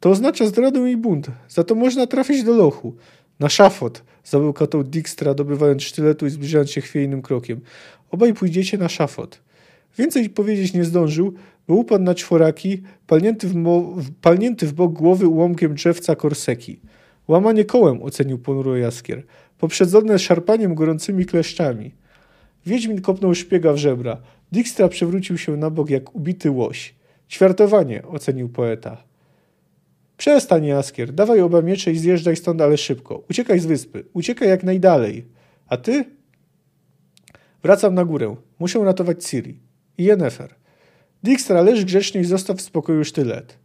To oznacza zdradę i bunt. Za to można trafić do lochu. Na szafot, zabełkotał Dijkstra, dobywając sztyletu i zbliżając się chwiejnym krokiem. Obaj pójdziecie na szafot. Więcej powiedzieć nie zdążył, bo upadł na czworaki, palnięty w, palnięty w bok głowy ułomkiem drzewca korseki. Łamanie kołem ocenił ponuro jaskier, poprzedzone szarpaniem gorącymi kleszczami. Wiedźmin kopnął szpiega w żebra. Dijkstra przewrócił się na bok jak ubity łoś. Ćwiartowanie, ocenił poeta. Przestań, Jaskier, dawaj oba miecze i zjeżdżaj stąd, ale szybko. Uciekaj z wyspy, uciekaj jak najdalej. A ty? Wracam na górę. Muszę ratować Ciri i Jennefer. Dijkstra, leż grzecznie i zostaw w spokoju sztylet.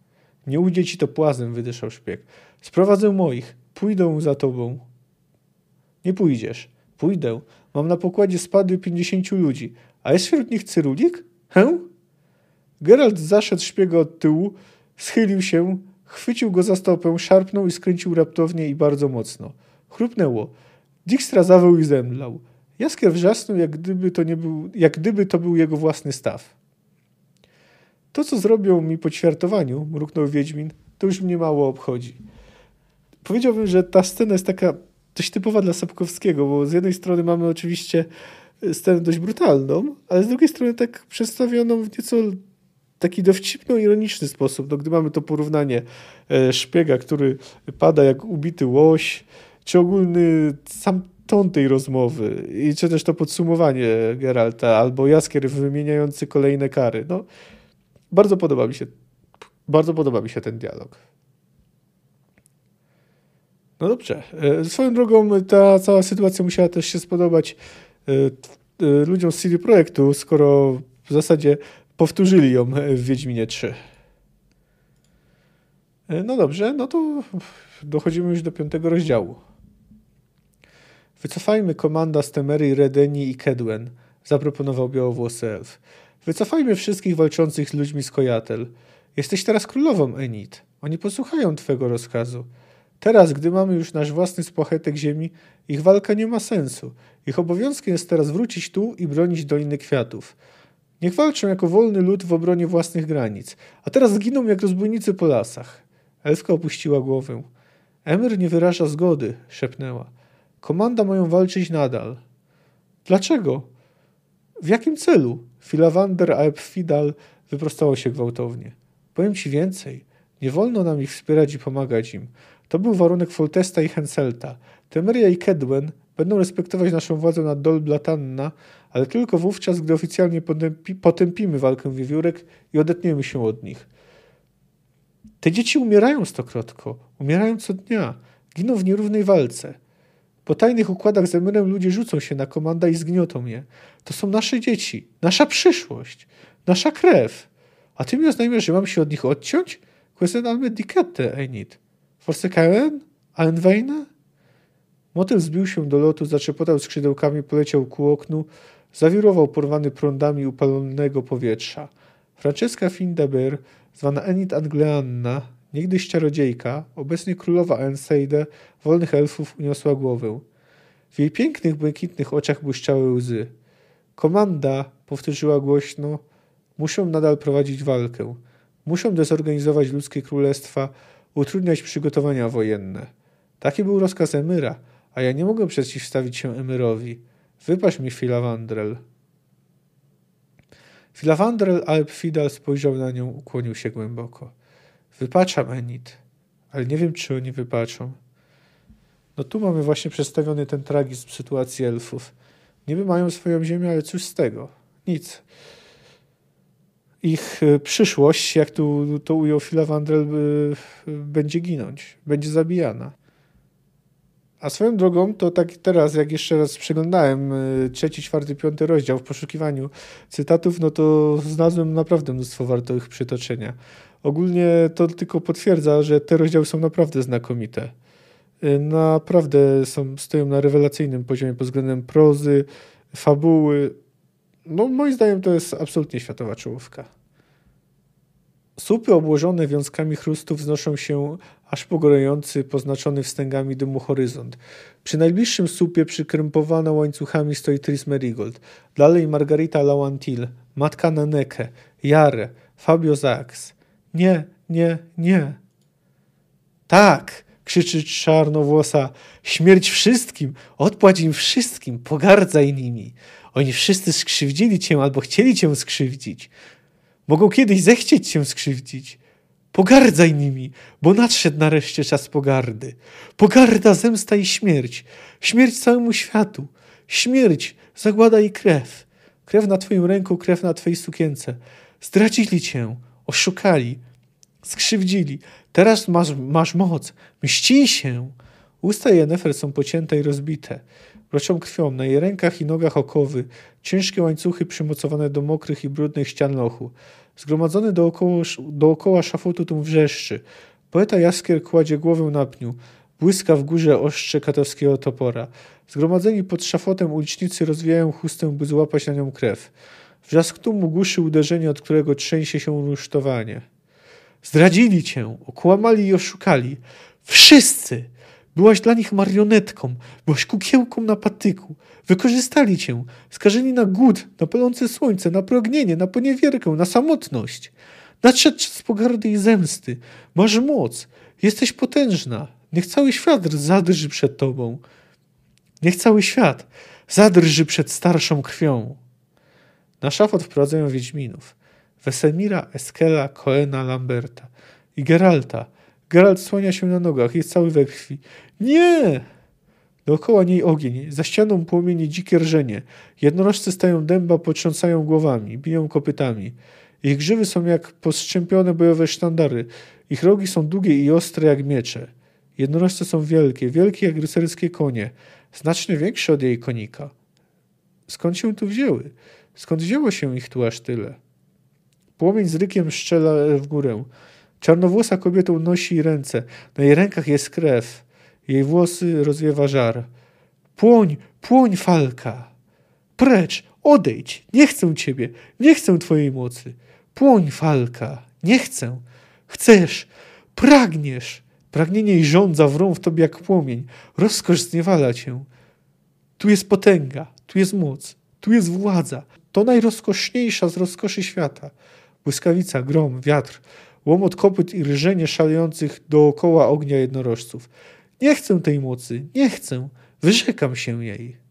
Nie ujdzie ci to płazem, wydyszał szpieg. Sprowadzę moich, pójdę za tobą. Nie pójdziesz. Pójdę. Mam na pokładzie spadły pięćdziesięciu ludzi. A jest wśród nich cyrulik? Hę? Geralt zaszedł szpiega od tyłu, schylił się, chwycił go za stopę, szarpnął i skręcił raptownie i bardzo mocno. Chrupnęło. Dijkstra zawył i zemdlał. Jaskier wrzasnął, jak gdyby to, nie był, jak gdyby to był jego własny staw. To, co zrobią mi po ćwiartowaniu, mruknął Wiedźmin, to już mnie mało obchodzi. Powiedziałbym, że ta scena jest taka dość typowa dla Sapkowskiego, bo z jednej strony mamy oczywiście e, scenę dość brutalną, ale z drugiej strony tak przedstawioną w nieco taki dowcipno-ironiczny sposób. No, gdy mamy to porównanie e, szpiega, który pada jak ubity łoś, czy ogólny sam ton tej rozmowy, i czy też to podsumowanie Geralta, albo Jaskier wymieniający kolejne kary. No, bardzo podoba mi się, bardzo podoba mi się ten dialog. No dobrze. E, swoją drogą ta cała sytuacja musiała też się spodobać e, e, ludziom z CD Projektu, skoro w zasadzie powtórzyli ją w Wiedźminie 3. No dobrze, no to dochodzimy już do piątego rozdziału. Wycofajmy komanda z Temery, Redeni i Kedwen, zaproponował białowłosy elf. Wycofajmy wszystkich walczących z ludźmi z Kojatel. Jesteś teraz królową, Enid. Oni posłuchają twego rozkazu. Teraz, gdy mamy już nasz własny spochetek ziemi, ich walka nie ma sensu. Ich obowiązkiem jest teraz wrócić tu i bronić Doliny Kwiatów. Niech walczą jako wolny lud w obronie własnych granic, a teraz zginą jak rozbójnicy po lasach. Elfka opuściła głowę. Emir nie wyraża zgody, szepnęła. Komanda mają walczyć nadal. Dlaczego? W jakim celu? Filawander aepfidal wyprostował wyprostało się gwałtownie. Powiem ci więcej. Nie wolno nam ich wspierać i pomagać im. To był warunek Foltesta i Henselta. Temeria i Kedwen będą respektować naszą władzę nad Dol Blatanna, ale tylko wówczas, gdy oficjalnie potępi potępimy walkę wiewiórek i odetniemy się od nich. Te dzieci umierają stokrotko, umierają co dnia, giną w nierównej walce. Po tajnych układach z Emirem ludzie rzucą się na komanda i zgniotą je. To są nasze dzieci, nasza przyszłość, nasza krew. A ty mi oznajmiesz, że mam się od nich odciąć? Quesen almed dikette, Enid. Forsekaen? Einweine? Motyl zbił się do lotu, zaczepotał skrzydełkami, poleciał ku oknu, zawirował porwany prądami upalonego powietrza. Francesca Findaber, zwana Enid Angleanna, Niegdyś czarodziejka, obecnie królowa Enseide wolnych elfów uniosła głowę. W jej pięknych, błękitnych oczach błyszczały łzy. Komanda, powtórzyła głośno, muszą nadal prowadzić walkę. Muszą dezorganizować ludzkie królestwa, utrudniać przygotowania wojenne. Taki był rozkaz Emyra, a ja nie mogę przeciwstawić się Emyrowi. Wypaść mi Filawandrel. Filawandrel Alpfidal spojrzał na nią, ukłonił się głęboko. Wybaczam Enid, ale nie wiem, czy oni wybaczą. No tu mamy właśnie przedstawiony ten tragizm sytuacji elfów. Niby mają swoją ziemię, ale cóż z tego? Nic. Ich e, przyszłość, jak tu to ujął Phila e, e, będzie ginąć, będzie zabijana. A swoją drogą, to tak teraz, jak jeszcze raz przeglądałem y, trzeci, czwarty, piąty rozdział w poszukiwaniu cytatów, no to znalazłem naprawdę mnóstwo wartych przytoczenia. Ogólnie to tylko potwierdza, że te rozdziały są naprawdę znakomite. Y, naprawdę są, stoją na rewelacyjnym poziomie pod względem prozy, fabuły. No, moim zdaniem to jest absolutnie światowa czołówka. Słupy obłożone wiązkami chrustów wznoszą się aż pogorujący, poznaczony wstęgami dymu horyzont. Przy najbliższym słupie przykrępowana łańcuchami stoi Tris Merigold. Dalej Margarita Lawantil, matka Naneke, Jare, Fabio Zax. Nie, nie, nie. Tak! krzyczy czarnowłosa. Śmierć wszystkim! Odpłać im wszystkim! Pogardzaj nimi! Oni wszyscy skrzywdzili cię albo chcieli cię skrzywdzić. Mogą kiedyś zechcieć cię skrzywdzić. Pogardzaj nimi, bo nadszedł nareszcie czas pogardy. Pogarda, zemsta i śmierć. Śmierć całemu światu. Śmierć, zagłada i krew. Krew na twoim ręku, krew na twojej sukience. Zdradzili cię, oszukali, skrzywdzili. Teraz masz, masz moc, mści się. Usta Jennefer są pocięte i rozbite. Roczą krwią na jej rękach i nogach okowy, ciężkie łańcuchy przymocowane do mokrych i brudnych ścian lochu. Zgromadzony dookoło, dookoła szafotu wrzeszczy. Poeta Jaskier kładzie głowę na pniu. Błyska w górze ostrze katowskiego topora. Zgromadzeni pod szafotem ulicznicy rozwijają chustę, by złapać na nią krew. Wrzask mu guszy uderzenie, od którego trzęsie się rusztowanie. Zdradzili cię, okłamali i oszukali. Wszyscy! Byłaś dla nich marionetką, byłaś kukiełką na patyku. Wykorzystali cię, skażeni na głód, na palące słońce, na pragnienie, na poniewierkę, na samotność. Nadszedł czas pogardy i zemsty. Masz moc, jesteś potężna. Niech cały świat zadrży przed tobą. Niech cały świat zadrży przed starszą krwią. Na szafot wprowadzają Wiedźminów. Wesemira, Eskela, Koena, Lamberta i Geralta – Geralt słania się na nogach, jest cały we krwi. Nie! Dookoła niej ogień, za ścianą płomieni dzikie rżenie. Jednorożce stają dęba, potrząsają głowami, biją kopytami. Ich grzywy są jak postrzępione bojowe sztandary. Ich rogi są długie i ostre jak miecze. Jednorożce są wielkie, wielkie jak rycerskie konie, znacznie większe od jej konika. Skąd się tu wzięły? Skąd wzięło się ich tu aż tyle? Płomień z rykiem szczela w górę. Czarnowłosa kobieta unosi ręce. Na jej rękach jest krew. Jej włosy rozwiewa żar. Płoń, płoń, falka! Precz, odejdź! Nie chcę ciebie! Nie chcę twojej mocy! Płoń, falka! Nie chcę! Chcesz! Pragniesz! Pragnienie i żądza wrą w tobie jak płomień. Rozkosz zniewala cię. Tu jest potęga, tu jest moc, tu jest władza. To najrozkoszniejsza z rozkoszy świata. Błyskawica, grom, wiatr, łomot kopyt i rżenie szalejących dookoła ognia jednorożców. Nie chcę tej mocy, nie chcę, wyrzekam się jej.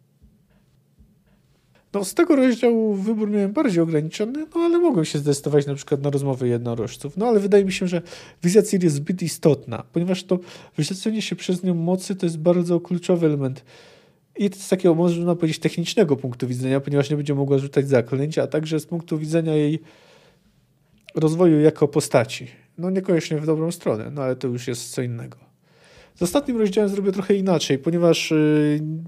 No, z tego rozdziału wybór miałem bardziej ograniczony, no ale mogłem się zdecydować na przykład na rozmowy jednorożców. No ale wydaje mi się, że wizja Ciri jest zbyt istotna, ponieważ to wyrzecenie się przez nią mocy to jest bardzo kluczowy element i z takiego, można powiedzieć, technicznego punktu widzenia, ponieważ nie będzie mogła rzucać zaklęć, a także z punktu widzenia jej rozwoju jako postaci. No niekoniecznie w dobrą stronę, no ale to już jest co innego. Z ostatnim rozdziałem zrobię trochę inaczej, ponieważ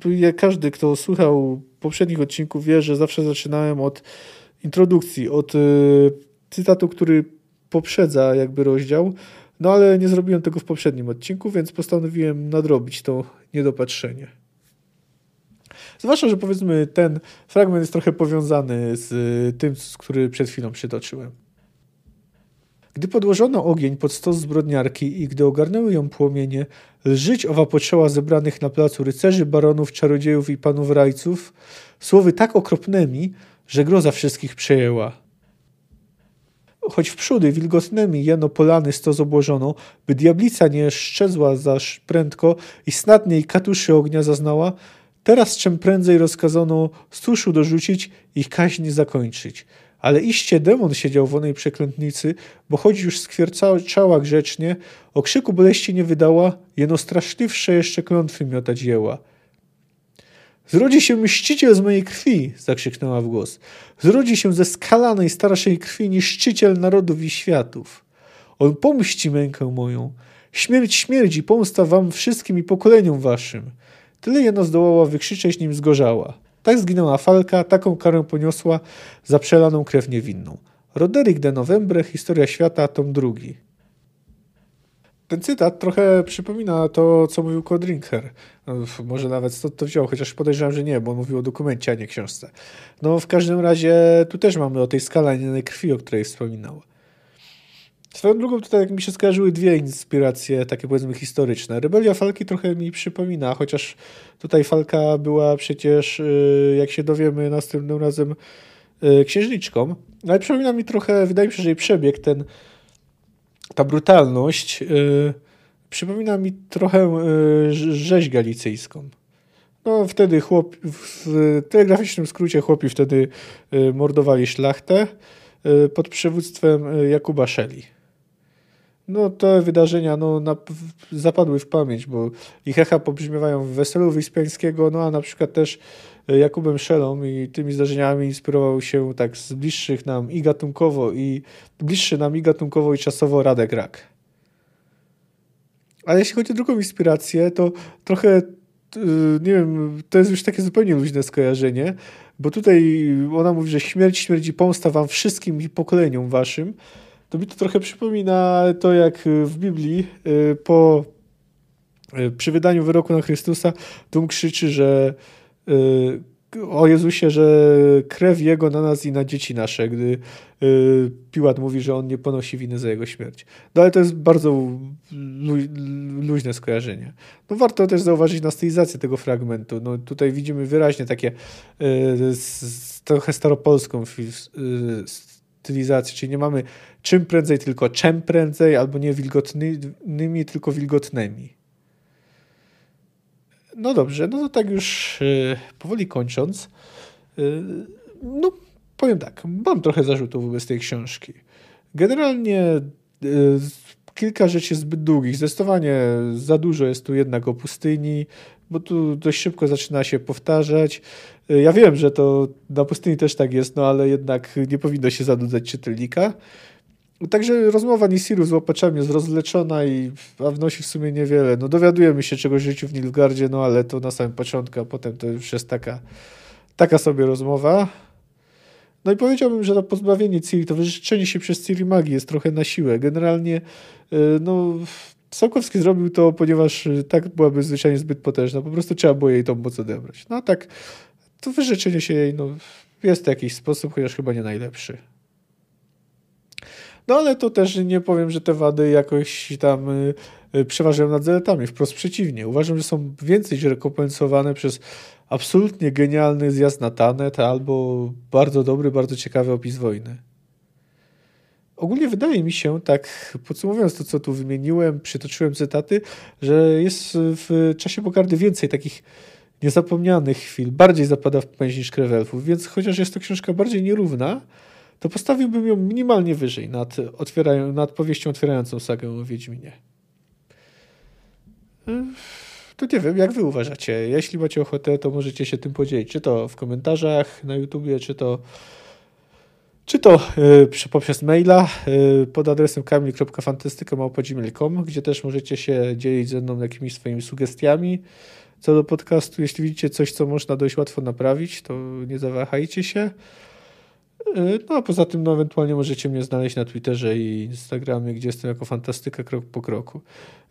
yy, każdy, kto słuchał poprzednich odcinków, wie, że zawsze zaczynałem od introdukcji, od yy, cytatu, który poprzedza jakby rozdział. No ale nie zrobiłem tego w poprzednim odcinku, więc postanowiłem nadrobić to niedopatrzenie. Zwłaszcza, że powiedzmy ten fragment jest trochę powiązany z y, tym, który przed chwilą przytoczyłem. Gdy podłożono ogień pod stos zbrodniarki i gdy ogarnęły ją płomienie, lżyć owa poczęła zebranych na placu rycerzy, baronów, czarodziejów i panów rajców słowy tak okropnymi, że groza wszystkich przejęła. Choć wprzódy wilgotnymi jeno polany stos obłożono, by diablica nie szczezła za prędko i snadniej katuszy ognia zaznała, teraz czym prędzej rozkazano suszu dorzucić i kaźń zakończyć – ale iście demon siedział w onej przeklętnicy, bo choć już skwiercała grzecznie, o krzyku boleści nie wydała, jeno straszliwsze jeszcze klątwy miotać jęła. Zrodzi się mściciel z mojej krwi, zakrzyknęła w głos. Zrodzi się ze skalanej starszej krwi niszczyciel narodów i światów. On pomści mękę moją. Śmierć śmierdzi, pomsta wam wszystkim i pokoleniom waszym. Tyle jeno zdołała wykrzyczeć, nim zgorzała. Tak zginęła Falka, taką karę poniosła za przelaną krew niewinną. Roderick de Novembre, Historia Świata, tom drugi. Ten cytat trochę przypomina to, co mówił Kodrinker. Może nawet stąd to wziął, chociaż podejrzewam, że nie, bo mówił o dokumencie, a nie książce. No w każdym razie tu też mamy o tej skalanej krwi, o której wspominał. Swoją drugą tutaj tak mi się skojarzyły dwie inspiracje, takie powiedzmy historyczne. Rebelia Falki trochę mi przypomina, chociaż tutaj Falka była przecież, y, jak się dowiemy następnym razem, y, księżniczką. Ale przypomina mi trochę, wydaje mi się, że jej przebieg, ten, ta brutalność, y, przypomina mi trochę rzeź galicyjską. No wtedy chłop, w telegraficznym skrócie chłopi wtedy mordowali szlachtę pod przywództwem Jakuba Szeli no te wydarzenia no, na, zapadły w pamięć, bo ich echa pobrzmiewają w Weselu Wispiańskiego, no a na przykład też e, Jakubem Szelą i tymi zdarzeniami inspirował się tak z bliższych nam i gatunkowo i bliższy nam i gatunkowo i czasowo Radek Rak. Ale jeśli chodzi o drugą inspirację, to trochę e, nie wiem, to jest już takie zupełnie luźne skojarzenie, bo tutaj ona mówi, że śmierć śmierdzi pomsta wam wszystkim i pokoleniom waszym to mi to trochę przypomina to, jak y, w Biblii y, po, y, przy wydaniu wyroku na Chrystusa Dum krzyczy, że o Jezusie, że krew Jego na nas i na dzieci nasze, gdy Piłat mówi, że on nie ponosi winy za Jego śmierć. No ale to jest bardzo luźne skojarzenie. No warto też zauważyć nastylizację tego fragmentu. No tutaj widzimy wyraźnie takie trochę staropolską utylizacji, czyli nie mamy czym prędzej, tylko czym prędzej, albo nie wilgotnymi, tylko wilgotnymi. No dobrze, no to tak już y, powoli kończąc, y, no powiem tak, mam trochę zarzutów wobec tej książki. Generalnie y, kilka rzeczy zbyt długich. Zdecydowanie za dużo jest tu jednak o pustyni, bo tu dość szybko zaczyna się powtarzać. Ja wiem, że to na pustyni też tak jest, no ale jednak nie powinno się zanudzać czytelnika. Także rozmowa Nisiru z łopaczami jest rozleczona i a wnosi w sumie niewiele. No dowiadujemy się czegoś w życiu w Nilgardzie, no ale to na samym początku, a potem to już jest taka, taka sobie rozmowa. No i powiedziałbym, że to pozbawienie Ciri, to wyrzeczenie się przez Ciri magii jest trochę na siłę. Generalnie, e, no, Sołkowski zrobił to, ponieważ e, tak byłaby zwyczajnie zbyt potężna. Po prostu trzeba było jej tą moc odebrać. No a tak, to wyrzeczenie się jej, no, jest w jakiś sposób, chociaż chyba nie najlepszy. No ale to też nie powiem, że te wady jakoś tam e, przeważają nad zaletami. Wprost przeciwnie. Uważam, że są więcej kompensowane przez absolutnie genialny zjazd na Tanet albo bardzo dobry, bardzo ciekawy opis wojny. Ogólnie wydaje mi się, tak podsumowując to, co tu wymieniłem, przytoczyłem cytaty, że jest w czasie pogardy więcej takich niezapomnianych chwil, bardziej zapada w pamięć niż krewelfów, więc chociaż jest to książka bardziej nierówna, to postawiłbym ją minimalnie wyżej nad, otwierają, nad powieścią otwierającą sagę o Wiedźminie to nie wiem, jak wy uważacie. Jeśli macie ochotę, to możecie się tym podzielić. Czy to w komentarzach na YouTubie, czy to czy to y, poprzez maila y, pod adresem kamil.fantastyka.gmail.com, gdzie też możecie się dzielić ze mną jakimiś swoimi sugestiami co do podcastu. Jeśli widzicie coś, co można dość łatwo naprawić, to nie zawahajcie się. E, no a poza tym, no ewentualnie możecie mnie znaleźć na Twitterze i Instagramie, gdzie jestem jako fantastyka krok po kroku.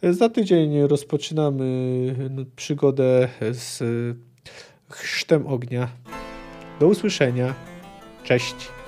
E, za tydzień rozpoczynamy e, no, przygodę z chrztem ognia. Do usłyszenia. Cześć.